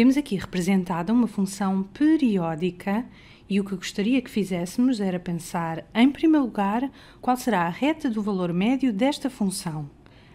Temos aqui representada uma função periódica e o que gostaria que fizéssemos era pensar, em primeiro lugar, qual será a reta do valor médio desta função.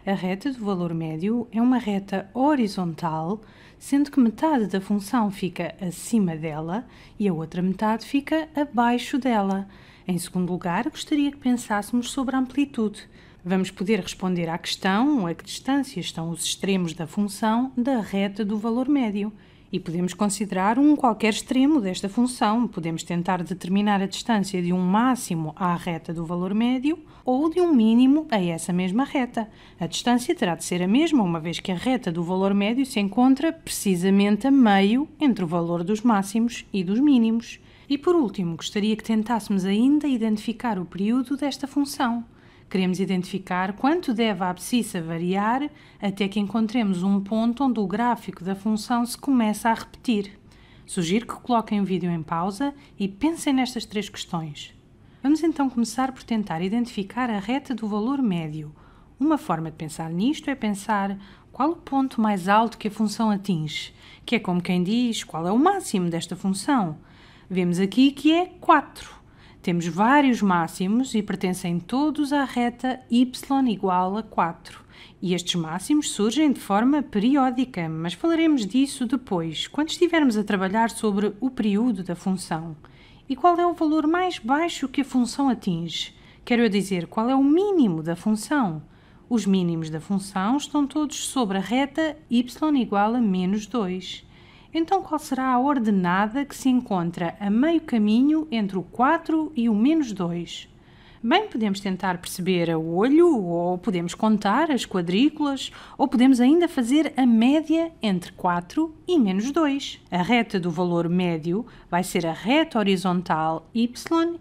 A reta do valor médio é uma reta horizontal, sendo que metade da função fica acima dela e a outra metade fica abaixo dela. Em segundo lugar, gostaria que pensássemos sobre a amplitude. Vamos poder responder à questão a que distância estão os extremos da função da reta do valor médio e podemos considerar um qualquer extremo desta função. Podemos tentar determinar a distância de um máximo à reta do valor médio ou de um mínimo a essa mesma reta. A distância terá de ser a mesma, uma vez que a reta do valor médio se encontra precisamente a meio entre o valor dos máximos e dos mínimos. E por último, gostaria que tentássemos ainda identificar o período desta função. Queremos identificar quanto deve a abscissa variar até que encontremos um ponto onde o gráfico da função se começa a repetir. Sugiro que coloquem o vídeo em pausa e pensem nestas três questões. Vamos então começar por tentar identificar a reta do valor médio. Uma forma de pensar nisto é pensar qual o ponto mais alto que a função atinge, que é como quem diz qual é o máximo desta função. Vemos aqui que é 4. Temos vários máximos e pertencem todos à reta y igual a 4. E estes máximos surgem de forma periódica, mas falaremos disso depois, quando estivermos a trabalhar sobre o período da função. E qual é o valor mais baixo que a função atinge? Quero eu dizer, qual é o mínimo da função? Os mínimos da função estão todos sobre a reta y igual a menos 2. Então, qual será a ordenada que se encontra a meio caminho entre o 4 e o menos 2? Bem, podemos tentar perceber a olho, ou podemos contar as quadrículas, ou podemos ainda fazer a média entre 4 e menos 2. A reta do valor médio vai ser a reta horizontal y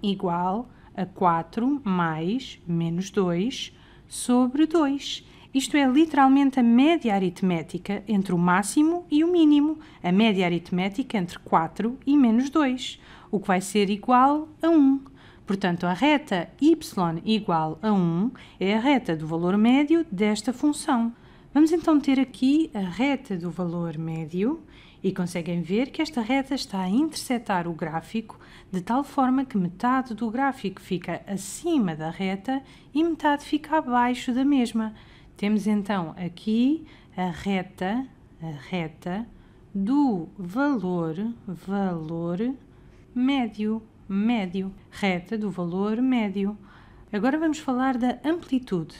igual a 4 mais menos 2 sobre 2. Isto é literalmente a média aritmética entre o máximo e o mínimo, a média aritmética entre 4 e menos 2, o que vai ser igual a 1. Portanto, a reta y igual a 1 é a reta do valor médio desta função. Vamos então ter aqui a reta do valor médio e conseguem ver que esta reta está a interceptar o gráfico de tal forma que metade do gráfico fica acima da reta e metade fica abaixo da mesma. Temos então aqui a reta, a reta do valor, valor médio, médio, reta do valor médio. Agora vamos falar da amplitude.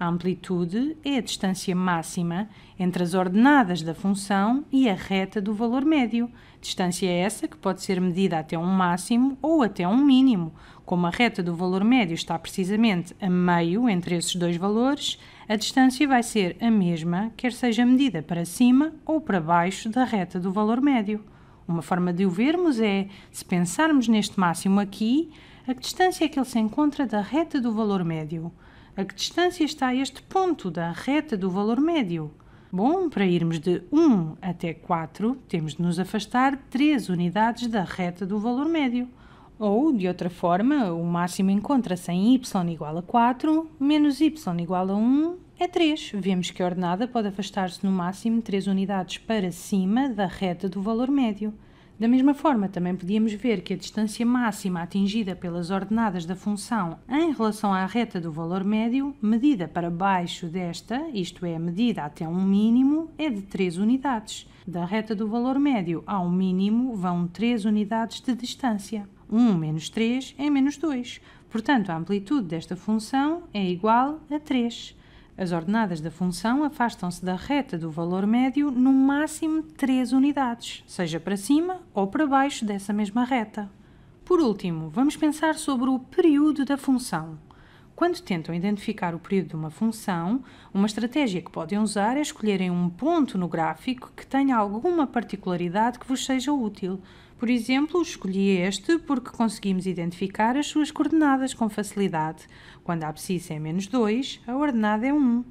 A amplitude é a distância máxima entre as ordenadas da função e a reta do valor médio. Distância é essa que pode ser medida até um máximo ou até um mínimo, como a reta do valor médio está precisamente a meio entre esses dois valores, a distância vai ser a mesma, quer seja medida para cima ou para baixo da reta do valor médio. Uma forma de o vermos é, se pensarmos neste máximo aqui, a que distância é que ele se encontra da reta do valor médio? A que distância está este ponto da reta do valor médio? Bom, para irmos de 1 até 4, temos de nos afastar 3 unidades da reta do valor médio. Ou, de outra forma, o máximo encontra-se em y igual a 4 menos y igual a 1 é 3. Vemos que a ordenada pode afastar-se no máximo 3 unidades para cima da reta do valor médio. Da mesma forma, também podíamos ver que a distância máxima atingida pelas ordenadas da função em relação à reta do valor médio, medida para baixo desta, isto é, medida até um mínimo, é de 3 unidades. Da reta do valor médio ao mínimo vão 3 unidades de distância. 1 menos 3 é menos 2. Portanto, a amplitude desta função é igual a 3. As ordenadas da função afastam-se da reta do valor médio no máximo 3 unidades, seja para cima ou para baixo dessa mesma reta. Por último, vamos pensar sobre o período da função. Quando tentam identificar o período de uma função, uma estratégia que podem usar é escolherem um ponto no gráfico que tenha alguma particularidade que vos seja útil. Por exemplo, escolhi este porque conseguimos identificar as suas coordenadas com facilidade. Quando a abscissa é menos 2, a ordenada é 1.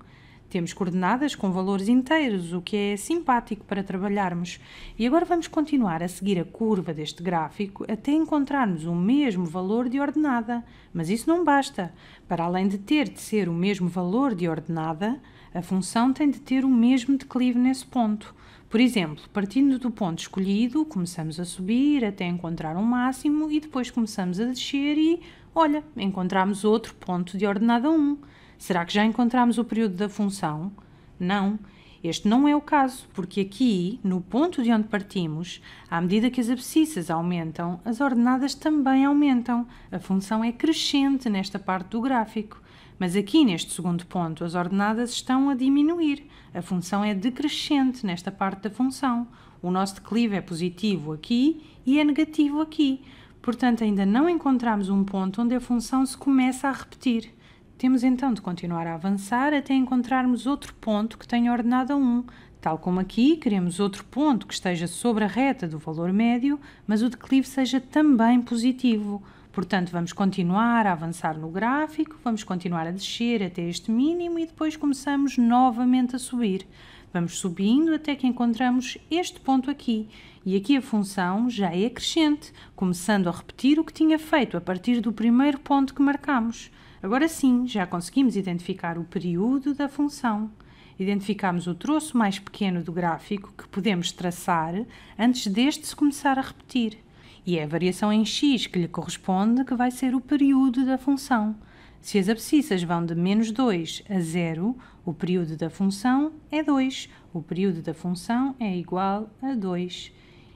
Temos coordenadas com valores inteiros, o que é simpático para trabalharmos. E agora vamos continuar a seguir a curva deste gráfico até encontrarmos o mesmo valor de ordenada. Mas isso não basta. Para além de ter de ser o mesmo valor de ordenada, a função tem de ter o mesmo declive nesse ponto. Por exemplo, partindo do ponto escolhido, começamos a subir até encontrar um máximo e depois começamos a descer e, olha, encontramos outro ponto de ordenada 1. Será que já encontramos o período da função? Não. Este não é o caso, porque aqui, no ponto de onde partimos, à medida que as abscissas aumentam, as ordenadas também aumentam. A função é crescente nesta parte do gráfico. Mas aqui, neste segundo ponto, as ordenadas estão a diminuir. A função é decrescente nesta parte da função. O nosso declive é positivo aqui e é negativo aqui. Portanto, ainda não encontramos um ponto onde a função se começa a repetir. Temos então de continuar a avançar até encontrarmos outro ponto que tenha ordenada 1, tal como aqui, queremos outro ponto que esteja sobre a reta do valor médio, mas o declive seja também positivo, Portanto, vamos continuar a avançar no gráfico, vamos continuar a descer até este mínimo e depois começamos novamente a subir. Vamos subindo até que encontramos este ponto aqui. E aqui a função já é crescente, começando a repetir o que tinha feito a partir do primeiro ponto que marcamos. Agora sim, já conseguimos identificar o período da função identificamos o troço mais pequeno do gráfico que podemos traçar antes deste se começar a repetir e é a variação em x que lhe corresponde que vai ser o período da função. Se as abscissas vão de menos 2 a 0, o período da função é 2. O período da função é igual a 2.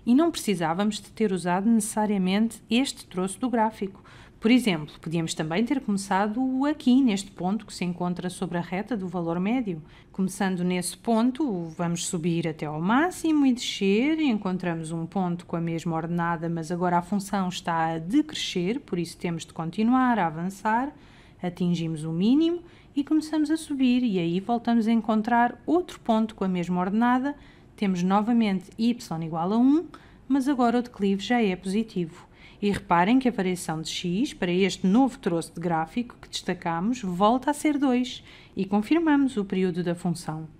E não precisávamos de ter usado necessariamente este troço do gráfico. Por exemplo, podíamos também ter começado aqui, neste ponto que se encontra sobre a reta do valor médio. Começando nesse ponto, vamos subir até ao máximo e descer, e encontramos um ponto com a mesma ordenada, mas agora a função está a decrescer, por isso temos de continuar a avançar, atingimos o mínimo e começamos a subir, e aí voltamos a encontrar outro ponto com a mesma ordenada, temos novamente y igual a 1, mas agora o declive já é positivo. E reparem que a variação de x para este novo troço de gráfico que destacamos volta a ser 2 e confirmamos o período da função.